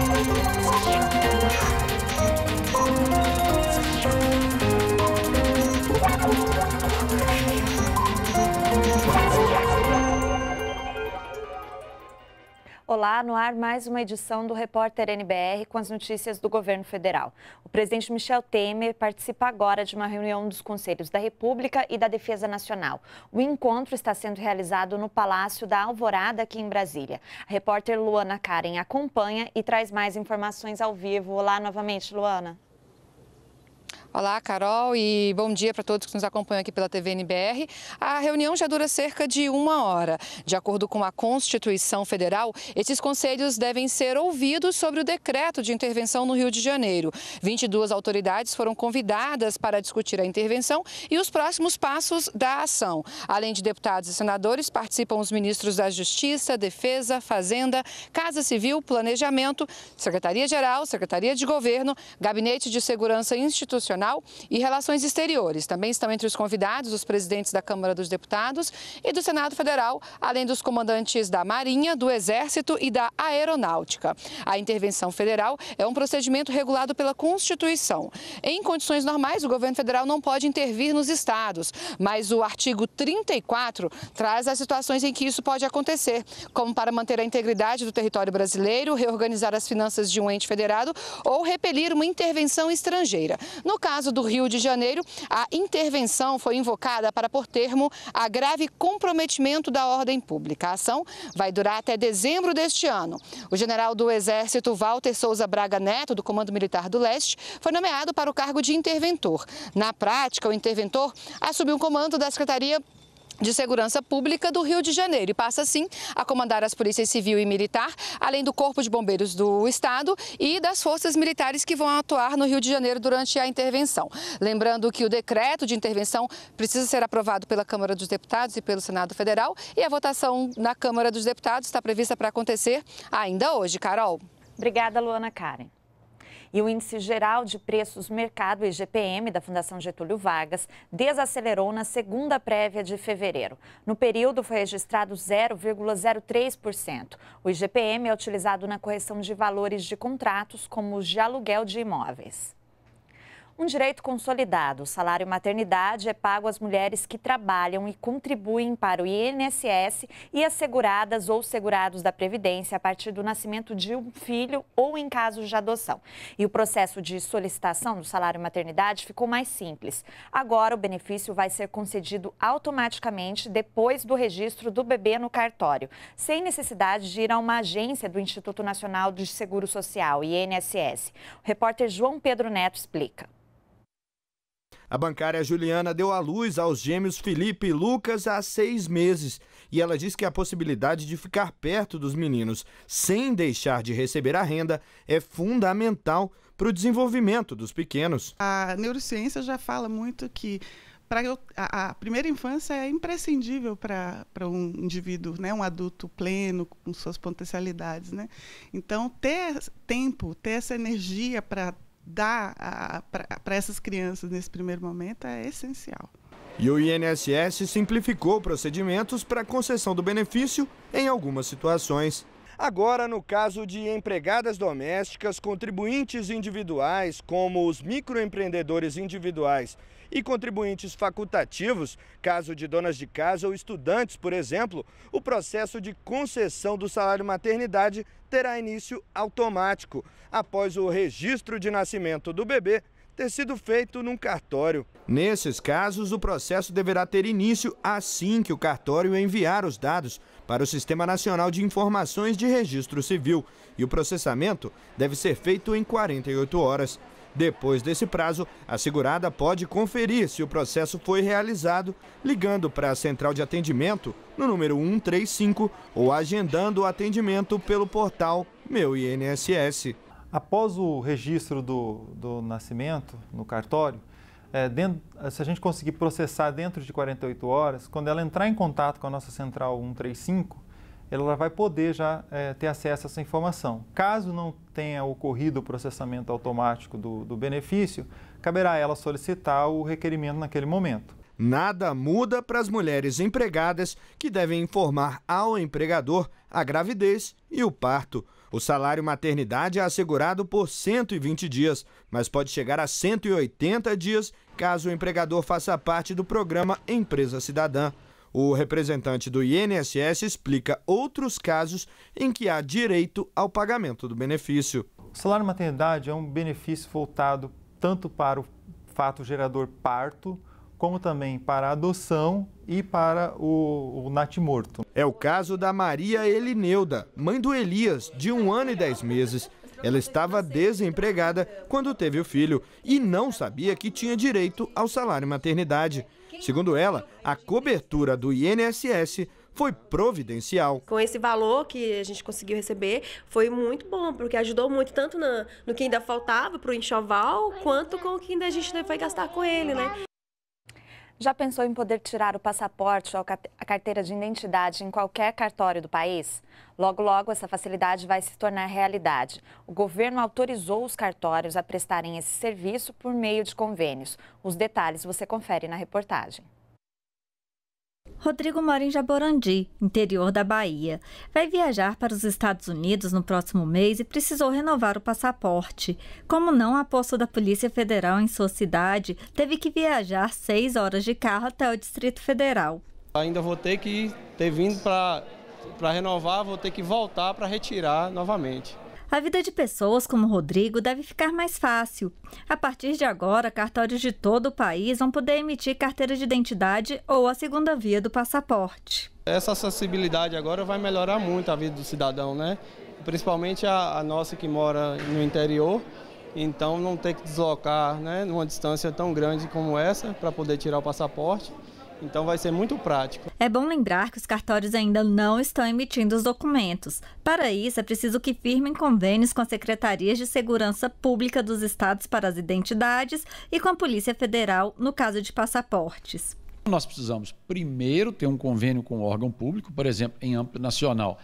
Thank you. Olá, no ar mais uma edição do Repórter NBR com as notícias do governo federal. O presidente Michel Temer participa agora de uma reunião dos conselhos da República e da Defesa Nacional. O encontro está sendo realizado no Palácio da Alvorada, aqui em Brasília. A repórter Luana Karen acompanha e traz mais informações ao vivo. Olá novamente, Luana. Olá, Carol, e bom dia para todos que nos acompanham aqui pela TV NBR. A reunião já dura cerca de uma hora. De acordo com a Constituição Federal, esses conselhos devem ser ouvidos sobre o decreto de intervenção no Rio de Janeiro. 22 autoridades foram convidadas para discutir a intervenção e os próximos passos da ação. Além de deputados e senadores, participam os ministros da Justiça, Defesa, Fazenda, Casa Civil, Planejamento, Secretaria-Geral, Secretaria de Governo, Gabinete de Segurança Institucional e Relações Exteriores. Também estão entre os convidados os presidentes da Câmara dos Deputados e do Senado Federal, além dos comandantes da Marinha, do Exército e da Aeronáutica. A intervenção federal é um procedimento regulado pela Constituição. Em condições normais, o governo federal não pode intervir nos estados, mas o artigo 34 traz as situações em que isso pode acontecer, como para manter a integridade do território brasileiro, reorganizar as finanças de um ente federado ou repelir uma intervenção estrangeira. No caso do Rio de Janeiro, a intervenção foi invocada para por termo a grave comprometimento da ordem pública. A ação vai durar até dezembro deste ano. O general do Exército Walter Souza Braga Neto, do Comando Militar do Leste, foi nomeado para o cargo de interventor. Na prática, o interventor assumiu o comando da Secretaria de Segurança Pública do Rio de Janeiro e passa, sim, a comandar as polícias civil e militar, além do Corpo de Bombeiros do Estado e das forças militares que vão atuar no Rio de Janeiro durante a intervenção. Lembrando que o decreto de intervenção precisa ser aprovado pela Câmara dos Deputados e pelo Senado Federal e a votação na Câmara dos Deputados está prevista para acontecer ainda hoje. Carol. Obrigada, Luana Karen e o Índice Geral de Preços Mercado, IGPM, da Fundação Getúlio Vargas, desacelerou na segunda prévia de fevereiro. No período foi registrado 0,03%. O IGPM é utilizado na correção de valores de contratos, como os de aluguel de imóveis. Um direito consolidado, o salário maternidade é pago às mulheres que trabalham e contribuem para o INSS e asseguradas ou segurados da Previdência a partir do nascimento de um filho ou em casos de adoção. E o processo de solicitação do salário maternidade ficou mais simples. Agora o benefício vai ser concedido automaticamente depois do registro do bebê no cartório, sem necessidade de ir a uma agência do Instituto Nacional de Seguro Social, INSS. O repórter João Pedro Neto explica. A bancária Juliana deu à luz aos gêmeos Felipe e Lucas há seis meses e ela diz que a possibilidade de ficar perto dos meninos sem deixar de receber a renda é fundamental para o desenvolvimento dos pequenos. A neurociência já fala muito que a, a, primeira infância é imprescindível para um indivíduo, né, um adulto pleno com suas potencialidades, né? Então ter tempo, ter essa energia para dar para essas crianças nesse primeiro momento é essencial. E o INSS simplificou procedimentos para concessão do benefício em algumas situações. Agora, no caso de empregadas domésticas, contribuintes individuais, como os microempreendedores individuais e contribuintes facultativos, caso de donas de casa ou estudantes, por exemplo, o processo de concessão do salário maternidade terá início automático após o registro de nascimento do bebê ter sido feito num cartório. Nesses casos, o processo deverá ter início assim que o cartório enviar os dados para o Sistema Nacional de Informações de Registro Civil e o processamento deve ser feito em 48 horas. Depois desse prazo, a segurada pode conferir se o processo foi realizado ligando para a central de atendimento no número 135 ou agendando o atendimento pelo portal Meu INSS. Após o registro do, do nascimento no cartório, é, dentro, se a gente conseguir processar dentro de 48 horas, quando ela entrar em contato com a nossa central 135, ela vai poder já é, ter acesso a essa informação. Caso não tenha ocorrido o processamento automático do, do benefício, caberá a ela solicitar o requerimento naquele momento. Nada muda para as mulheres empregadas que devem informar ao empregador a gravidez e o parto. O salário maternidade é assegurado por 120 dias, mas pode chegar a 180 dias caso o empregador faça parte do programa Empresa Cidadã. O representante do INSS explica outros casos em que há direito ao pagamento do benefício. O salário maternidade é um benefício voltado tanto para o fato gerador parto, como também para a adoção e para o, o natimorto. É o caso da Maria Elineuda, mãe do Elias, de um ano e dez meses. Ela estava desempregada quando teve o filho e não sabia que tinha direito ao salário maternidade. Segundo ela, a cobertura do INSS foi providencial. Com esse valor que a gente conseguiu receber, foi muito bom, porque ajudou muito tanto no que ainda faltava para o enxoval, quanto com o que ainda a gente foi gastar com ele, né? Já pensou em poder tirar o passaporte ou a carteira de identidade em qualquer cartório do país? Logo, logo, essa facilidade vai se tornar realidade. O governo autorizou os cartórios a prestarem esse serviço por meio de convênios. Os detalhes você confere na reportagem. Rodrigo mora em Jaborandi, interior da Bahia. Vai viajar para os Estados Unidos no próximo mês e precisou renovar o passaporte. Como não há posto da Polícia Federal em sua cidade, teve que viajar seis horas de carro até o Distrito Federal. Ainda vou ter que ter vindo para renovar, vou ter que voltar para retirar novamente. A vida de pessoas como Rodrigo deve ficar mais fácil. A partir de agora, cartórios de todo o país vão poder emitir carteira de identidade ou a segunda via do passaporte. Essa acessibilidade agora vai melhorar muito a vida do cidadão, né? Principalmente a, a nossa que mora no interior, então não ter que deslocar né, numa distância tão grande como essa para poder tirar o passaporte. Então vai ser muito prático. É bom lembrar que os cartórios ainda não estão emitindo os documentos. Para isso, é preciso que firmem convênios com as secretarias de segurança pública dos estados para as identidades e com a Polícia Federal no caso de passaportes. Nós precisamos primeiro ter um convênio com o órgão público, por exemplo, em âmbito nacional,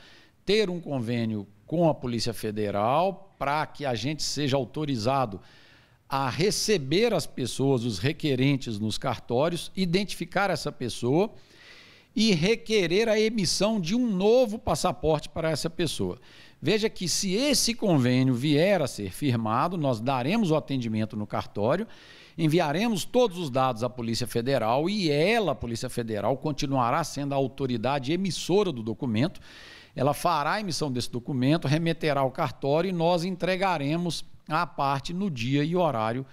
ter um convênio com a Polícia Federal para que a gente seja autorizado a receber as pessoas, os requerentes nos cartórios, identificar essa pessoa e requerer a emissão de um novo passaporte para essa pessoa. Veja que se esse convênio vier a ser firmado, nós daremos o atendimento no cartório, enviaremos todos os dados à Polícia Federal e ela, a Polícia Federal, continuará sendo a autoridade emissora do documento. Ela fará a emissão desse documento, remeterá ao cartório e nós entregaremos à parte no dia e horário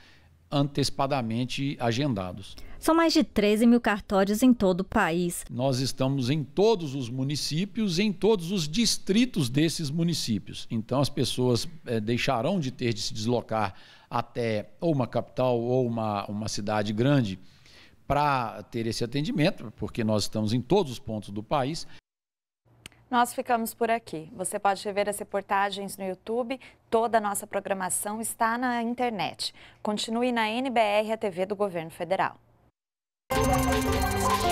antecipadamente agendados. São mais de 13 mil cartórios em todo o país. Nós estamos em todos os municípios, em todos os distritos desses municípios. Então as pessoas é, deixarão de ter de se deslocar até ou uma capital ou uma, uma cidade grande para ter esse atendimento, porque nós estamos em todos os pontos do país, nós ficamos por aqui. Você pode rever as reportagens no YouTube. Toda a nossa programação está na internet. Continue na NBR, a TV do Governo Federal. Música